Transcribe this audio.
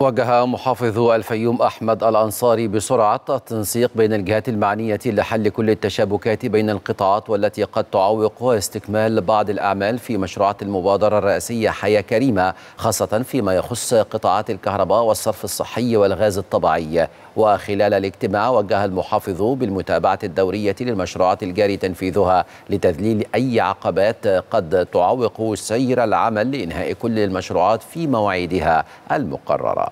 وجه محافظ الفيوم أحمد الأنصاري بسرعة التنسيق بين الجهات المعنية لحل كل التشابكات بين القطاعات والتي قد تعوق استكمال بعض الأعمال في مشروعات المبادرة الرئاسية حياة كريمة خاصة فيما يخص قطاعات الكهرباء والصرف الصحي والغاز الطبيعي وخلال الاجتماع وجه المحافظ بالمتابعة الدورية للمشروعات الجاري تنفيذها لتذليل أي عقبات قد تعوق سير العمل لإنهاء كل المشروعات في مواعيدها المقررة